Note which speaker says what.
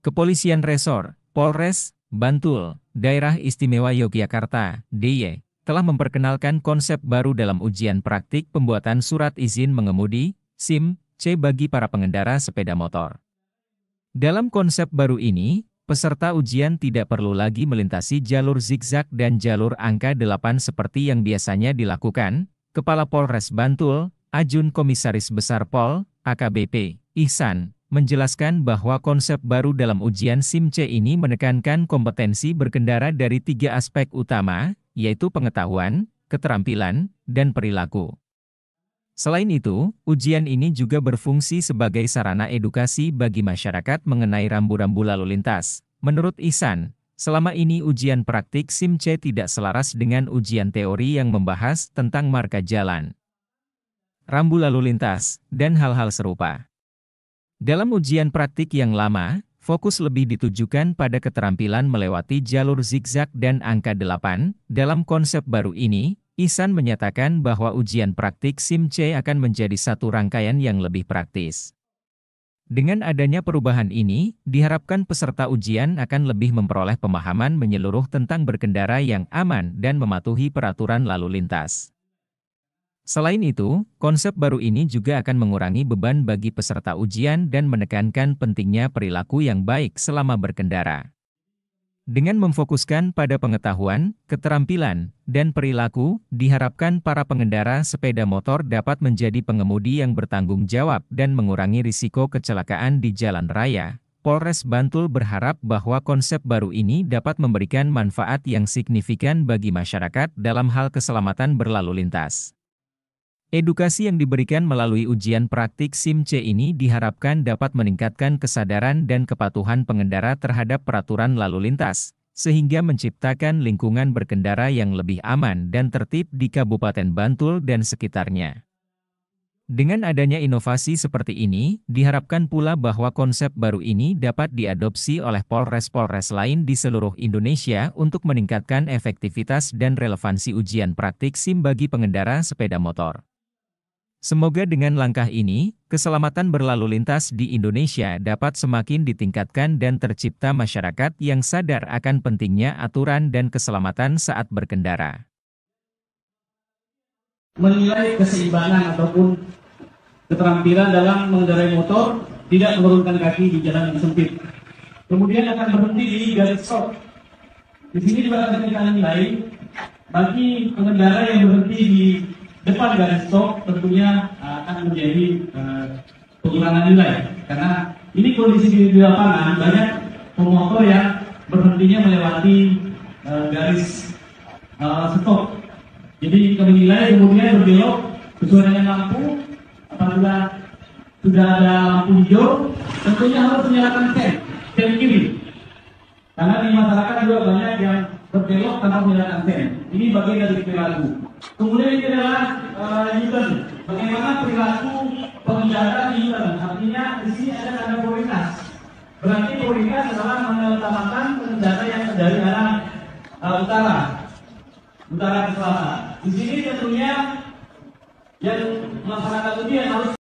Speaker 1: Kepolisian Resor, Polres, Bantul, Daerah Istimewa Yogyakarta, DIY, telah memperkenalkan konsep baru dalam ujian praktik pembuatan surat izin mengemudi, SIM, C bagi para pengendara sepeda motor. Dalam konsep baru ini, peserta ujian tidak perlu lagi melintasi jalur zigzag dan jalur angka 8 seperti yang biasanya dilakukan, Kepala Polres Bantul, Ajun Komisaris Besar Pol, AKBP, Ihsan, menjelaskan bahwa konsep baru dalam ujian SIM C ini menekankan kompetensi berkendara dari tiga aspek utama, yaitu pengetahuan, keterampilan, dan perilaku. Selain itu, ujian ini juga berfungsi sebagai sarana edukasi bagi masyarakat mengenai rambu-rambu lalu lintas. Menurut Ihsan, selama ini ujian praktik SIM C tidak selaras dengan ujian teori yang membahas tentang marka jalan, rambu lalu lintas, dan hal-hal serupa. Dalam ujian praktik yang lama, fokus lebih ditujukan pada keterampilan melewati jalur zigzag dan angka 8. Dalam konsep baru ini, Isan menyatakan bahwa ujian praktik SIM C akan menjadi satu rangkaian yang lebih praktis. Dengan adanya perubahan ini, diharapkan peserta ujian akan lebih memperoleh pemahaman menyeluruh tentang berkendara yang aman dan mematuhi peraturan lalu lintas. Selain itu, konsep baru ini juga akan mengurangi beban bagi peserta ujian dan menekankan pentingnya perilaku yang baik selama berkendara. Dengan memfokuskan pada pengetahuan, keterampilan, dan perilaku, diharapkan para pengendara sepeda motor dapat menjadi pengemudi yang bertanggung jawab dan mengurangi risiko kecelakaan di jalan raya. Polres Bantul berharap bahwa konsep baru ini dapat memberikan manfaat yang signifikan bagi masyarakat dalam hal keselamatan berlalu lintas. Edukasi yang diberikan melalui ujian praktik SIM C ini diharapkan dapat meningkatkan kesadaran dan kepatuhan pengendara terhadap peraturan lalu lintas, sehingga menciptakan lingkungan berkendara yang lebih aman dan tertib di Kabupaten Bantul dan sekitarnya. Dengan adanya inovasi seperti ini, diharapkan pula bahwa konsep baru ini dapat diadopsi oleh Polres-Polres lain di seluruh Indonesia untuk meningkatkan efektivitas dan relevansi ujian praktik SIM bagi pengendara sepeda motor. Semoga dengan langkah ini, keselamatan berlalu lintas di Indonesia dapat semakin ditingkatkan dan tercipta masyarakat yang sadar akan pentingnya aturan dan keselamatan saat berkendara.
Speaker 2: Menilai keseimbangan ataupun keterampilan dalam mengendarai motor tidak menurunkan kaki di jalan yang sempit. Kemudian akan berhenti di garis stop. Di sini juga akan kita nilai bagi pengendara yang berhenti di depan garis stop tentunya eh, akan menjadi eh, pengurangan nilai ya. karena ini kondisi di lapangan banyak pemotor yang berhentinya melewati eh, garis stop jadi kami nilai kemudian berbelok sesuai dengan lampu apabila sudah ada lampu hijau tentunya harus menyalakan sen sen kiri karena di masyarakat juga banyak yang berbelok tanpa menggunakan anten. Ini bagian dari perilaku. Kemudian ini adalah uh, Bagaimana perilaku pengendara Newton? Artinya di sini ada tanda prioritas. Berarti prioritas adalah mengutamakan pengendara yang dari arah uh, utara, utara ke selatan. Di sini tentunya yang masyarakat ini harus